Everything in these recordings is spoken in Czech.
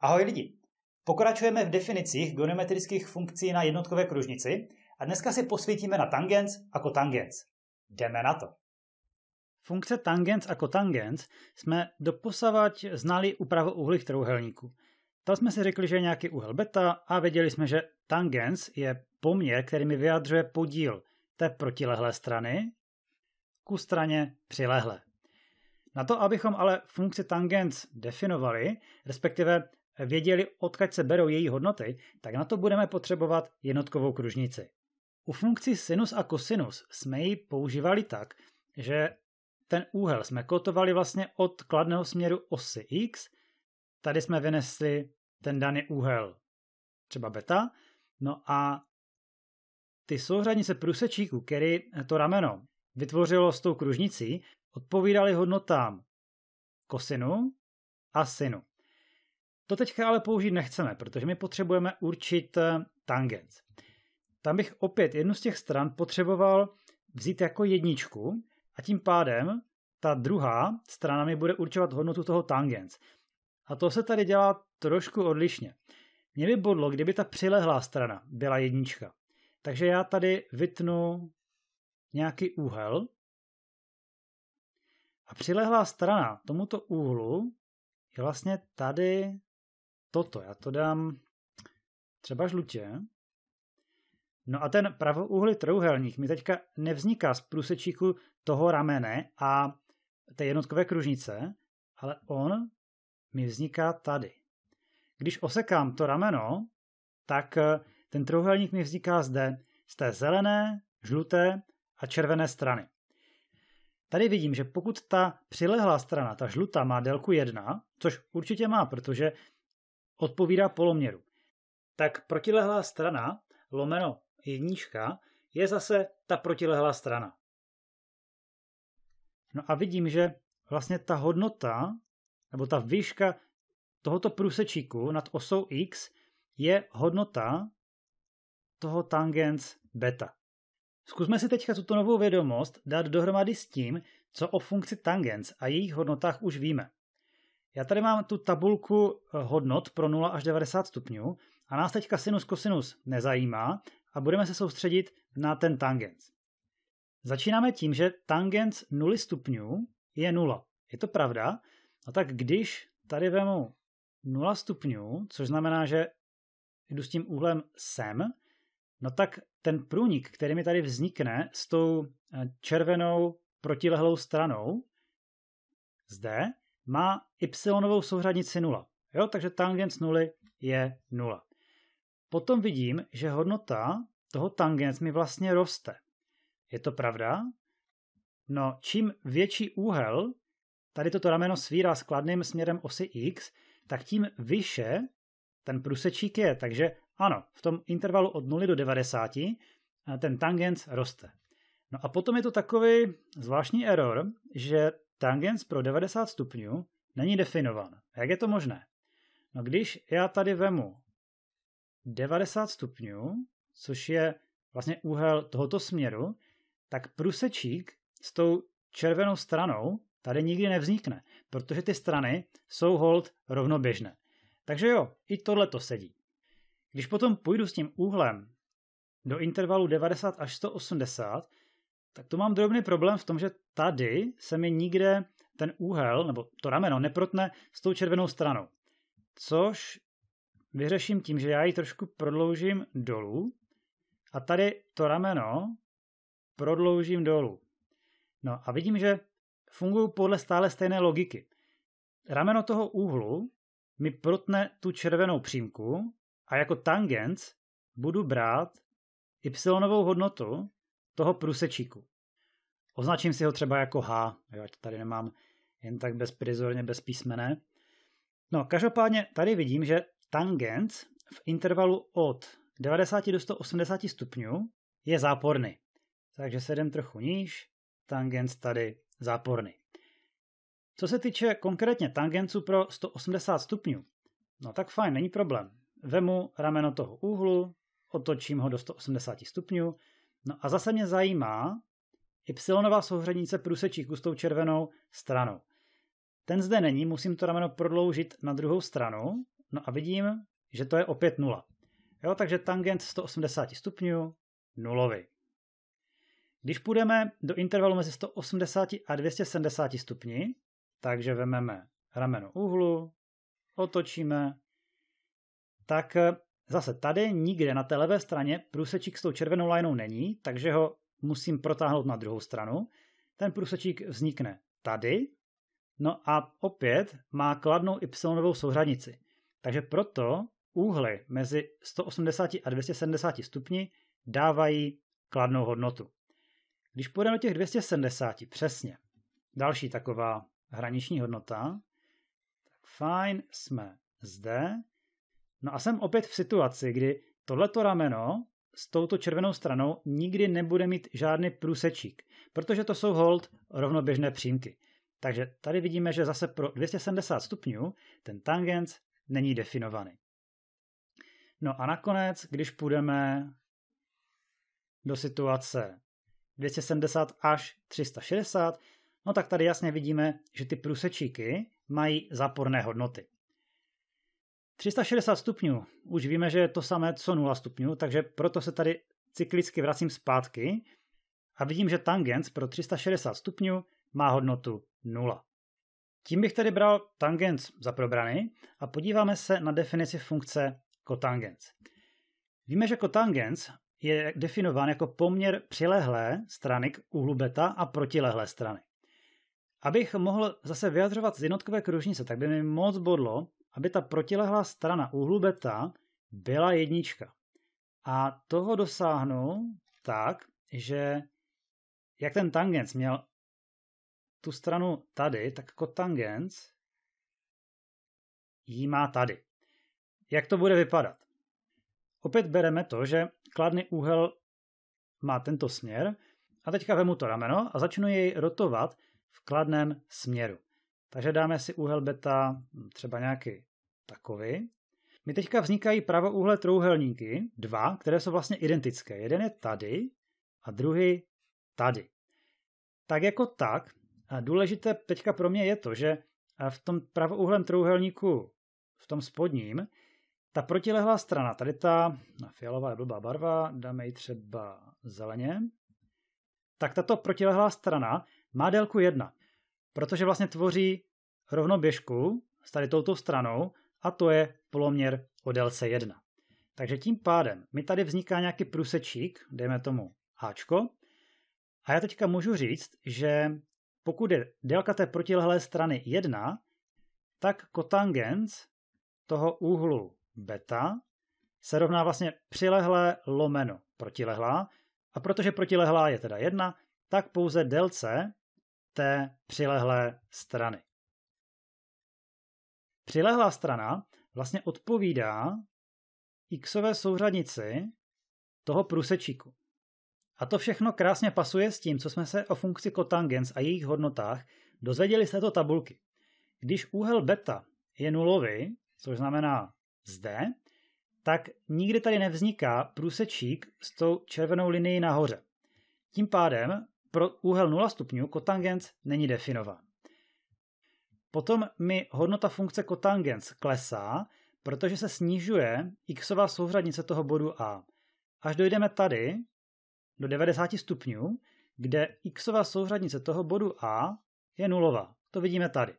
Ahoj lidi! Pokračujeme v definicích goniometrických funkcí na jednotkové kružnici a dneska si posvítíme na tangens a kotangens. Jdeme na to! Funkce tangens a kotangens jsme doposavať znali u pravouhlých trouhelníků. Tam jsme si řekli, že je nějaký úhel beta a věděli jsme, že tangens je poměr, který mi vyjadřuje podíl té protilehlé strany ku straně přilehlé. Na to, abychom ale funkci tangens definovali, respektive věděli, odkud se berou její hodnoty, tak na to budeme potřebovat jednotkovou kružnici. U funkcí sinus a kosinus jsme ji používali tak, že ten úhel jsme kotovali vlastně od kladného směru osy x, tady jsme vynesli ten daný úhel, třeba beta, no a ty souřadnice průsečíku, který to rameno vytvořilo s tou kružnicí, odpovídaly hodnotám kosinu a sinu. To teďka ale použít nechceme, protože my potřebujeme určit eh, tangens. Tam bych opět jednu z těch stran potřeboval vzít jako jedničku a tím pádem ta druhá strana mi bude určovat hodnotu toho tangens. A to se tady dělá trošku odlišně. Mě by bodlo, kdyby ta přilehlá strana byla jednička. Takže já tady vytnu nějaký úhel a přilehlá strana tomuto úhlu je vlastně tady toto. Já to dám třeba žlutě. No a ten pravouhlý trojuhelník mi teďka nevzniká z průsečíku toho ramene a té jednotkové kružnice, ale on mi vzniká tady. Když osekám to rameno, tak eh, ten trojuhelník mi vzniká zde, z té zelené, žluté a červené strany. Tady vidím, že pokud ta přilehlá strana, ta žlutá, má délku 1, což určitě má, protože odpovídá poloměru. Tak protilehlá strana lomeno jednička je zase ta protilehlá strana. No a vidím, že vlastně ta hodnota nebo ta výška tohoto průsečíku nad osou x je hodnota toho tangens beta. Zkusme si teďka tuto novou vědomost dát dohromady s tím, co o funkci tangens a jejich hodnotách už víme. Já tady mám tu tabulku eh, hodnot pro 0 až 90 stupňů a nás teďka sinus kosinus nezajímá a budeme se soustředit na ten tangens. Začínáme tím, že tangens 0 stupňů je 0. Je to pravda? No tak když tady vemu 0 stupňů, což znamená, že jdu s tím úhlem sem, no tak ten průnik, který mi tady vznikne s tou eh, červenou protilehlou stranou, zde, má y souřadnici 0. Jo, takže tangens 0 je 0. Potom vidím, že hodnota toho tangens mi vlastně roste. Je to pravda? No, čím větší úhel tady toto rameno svírá s kladným směrem osy x, tak tím vyše ten průsečík je. Takže ano, v tom intervalu od 0 do 90 eh, ten tangens roste. No a potom je to takový zvláštní error, že Tangens pro 90 stupňů není definovan. Jak je to možné? No když já tady vemu 90 stupňů, což je vlastně úhel tohoto směru, tak průsečík s tou červenou stranou tady nikdy nevznikne, protože ty strany jsou hold rovnoběžné. Takže jo, i tohle to sedí. Když potom půjdu s tím úhlem do intervalu 90 až 180, tak tu mám drobný problém v tom, že tady se mi nikde ten úhel nebo to rameno neprotne s tou červenou stranou. Což vyřeším tím, že já ji trošku prodloužím dolů a tady to rameno prodloužím dolů. No a vidím, že fungují podle stále stejné logiky. Rameno toho úhlu mi protne tu červenou přímku a jako tangens budu brát y hodnotu toho průsečíku. Označím si ho třeba jako H, jo, ať tady nemám jen tak bezprizorně, bezpísmené. No, každopádně tady vidím, že tangent v intervalu od 90 do 180 stupňů je záporný. Takže se jdem trochu níž, tangent tady záporný. Co se týče konkrétně tangenců pro 180 stupňů, no tak fajn, není problém. Vemu rameno toho úhlu, otočím ho do 180 stupňů, No a zase mě zajímá y souhranice průsečíku s tou červenou stranou. Ten zde není, musím to rameno prodloužit na druhou stranu. No a vidím, že to je opět nula. Jo, takže tangent 180 stupňů nulový. Když půjdeme do intervalu mezi 180 a 270 stupni, takže vememe rameno úhlu, otočíme, tak Zase tady nikde na té levé straně průsečík s tou červenou lajnou není, takže ho musím protáhnout na druhou stranu. Ten průsečík vznikne tady, no a opět má kladnou y souřadnici. Takže proto úhly mezi 180 a 270 stupni dávají kladnou hodnotu. Když půjdeme do těch 270, přesně, další taková hraniční hodnota, tak fajn, jsme zde. No a jsem opět v situaci, kdy tohleto rameno s touto červenou stranou nikdy nebude mít žádný průsečík, protože to jsou hold rovnoběžné přímky. Takže tady vidíme, že zase pro 270 stupňů ten tangens není definovaný. No a nakonec, když půjdeme do situace 270 až 360, no tak tady jasně vidíme, že ty průsečíky mají záporné hodnoty. 360 stupňů. Už víme, že je to samé co 0 stupňů, takže proto se tady cyklicky vracím zpátky a vidím, že tangens pro 360 stupňů má hodnotu 0. Tím bych tedy bral tangens za probrany a podíváme se na definici funkce kotangens. Víme, že kotangens je definován jako poměr přilehlé strany k úhlu beta a protilehlé strany. Abych mohl zase vyjadřovat z jednotkové kružnice, tak by mi moc bodlo, aby ta protilehlá strana úhlu beta byla jednička. A toho dosáhnu tak, že jak ten tangens měl tu stranu tady, tak kotangens jako jí má tady. Jak to bude vypadat? Opět bereme to, že kladný úhel má tento směr a teďka vemu to rameno a začnu jej rotovat v kladném směru. Takže dáme si úhel beta hm, třeba nějaký takový. Mi teďka vznikají pravoúhlé trouhelníky, dva, které jsou vlastně identické. Jeden je tady a druhý tady. Tak jako tak, a důležité teďka pro mě je to, že v tom pravouhlém trouhelníku, v tom spodním, ta protilehlá strana, tady ta no, fialová je blbá barva, dáme ji třeba zeleně, tak tato protilehlá strana má délku 1 protože vlastně tvoří rovnoběžku s tady touto stranou a to je poloměr o délce 1. Takže tím pádem mi tady vzniká nějaký průsečík, dejme tomu Ačko, a já teďka můžu říct, že pokud je délka té protilehlé strany 1, tak kotangens toho úhlu beta se rovná vlastně přilehlé lomeno protilehlá. A protože protilehlá je teda 1, tak pouze délce té přilehlé strany. Přilehlá strana vlastně odpovídá xové souřadnici toho průsečíku. A to všechno krásně pasuje s tím, co jsme se o funkci kotangens a jejich hodnotách dozvěděli z této tabulky. Když úhel beta je nulový, což znamená zde, tak nikdy tady nevzniká průsečík s tou červenou linií nahoře. Tím pádem pro úhel 0 stupňů kotangens není definován. Potom mi hodnota funkce kotangens klesá, protože se snižuje xová souřadnice toho bodu A. Až dojdeme tady, do 90 stupňů, kde xová souřadnice toho bodu A je nulová. To vidíme tady.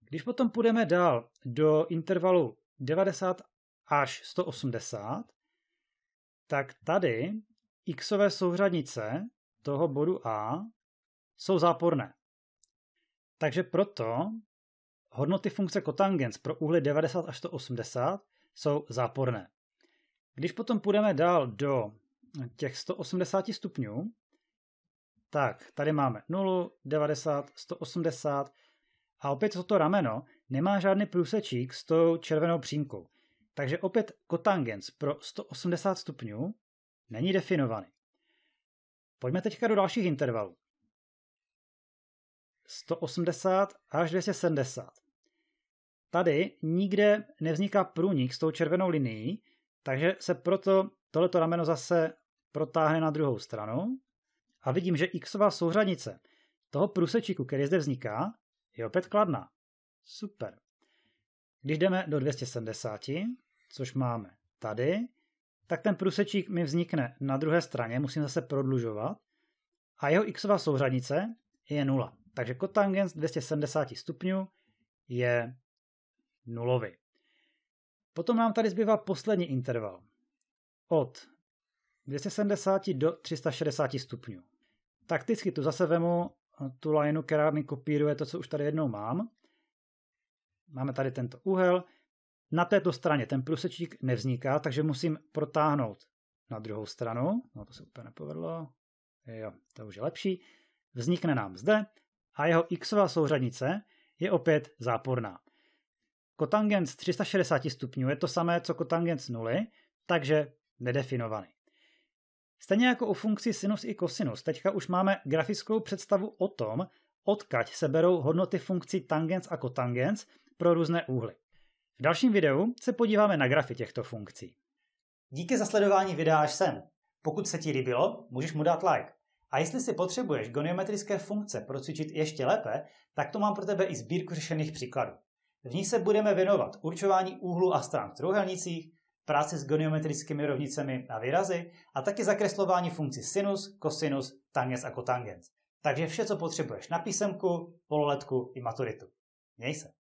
Když potom půjdeme dál do intervalu 90 až 180, tak tady xové souřadnice toho bodu A jsou záporné. Takže proto hodnoty funkce kotangens pro úhly 90 až 180 jsou záporné. Když potom půjdeme dál do těch 180 stupňů, tak tady máme 0, 90, 180 a opět toto rameno nemá žádný průsečík s tou červenou přímkou. Takže opět kotangens pro 180 stupňů není definovaný. Pojďme teďka do dalších intervalů. 180 až 270. Tady nikde nevzniká průnik s tou červenou linií, takže se proto tohleto rameno zase protáhne na druhou stranu a vidím, že xová souřadnice toho průsečíku, který zde vzniká, je opět kladná. Super. Když jdeme do 270, což máme tady, tak ten průsečík mi vznikne na druhé straně, musím zase prodlužovat, a jeho xová souřadnice je 0. Takže kotangens 270 stupňů je nulový. Potom nám tady zbývá poslední interval. Od 270 do 360 stupňů. Takticky tu zase vemu tu lineu, která mi kopíruje to, co už tady jednou mám. Máme tady tento úhel, na této straně ten průsečík nevzniká, takže musím protáhnout na druhou stranu. No to se úplně nepovedlo. Jo, to už je lepší. Vznikne nám zde a jeho xová souřadnice je opět záporná. Kotangens 360 stupňů je to samé, co kotangens 0, takže nedefinovaný. Stejně jako u funkcí sinus i kosinus, teďka už máme grafickou představu o tom, odkaď se berou hodnoty funkcí tangens a kotangens pro různé úhly. V dalším videu se podíváme na grafy těchto funkcí. Díky za sledování videa až sem. Pokud se ti líbilo, můžeš mu dát like. A jestli si potřebuješ goniometrické funkce procvičit ještě lépe, tak to mám pro tebe i sbírku řešených příkladů. V ní se budeme věnovat určování úhlu a stran v trojuhelnicích, práci s goniometrickými rovnicemi a výrazy a taky zakreslování funkcí sinus, kosinus, tangens a kotangens. Takže vše, co potřebuješ na písemku, pololetku i maturitu. Měj se!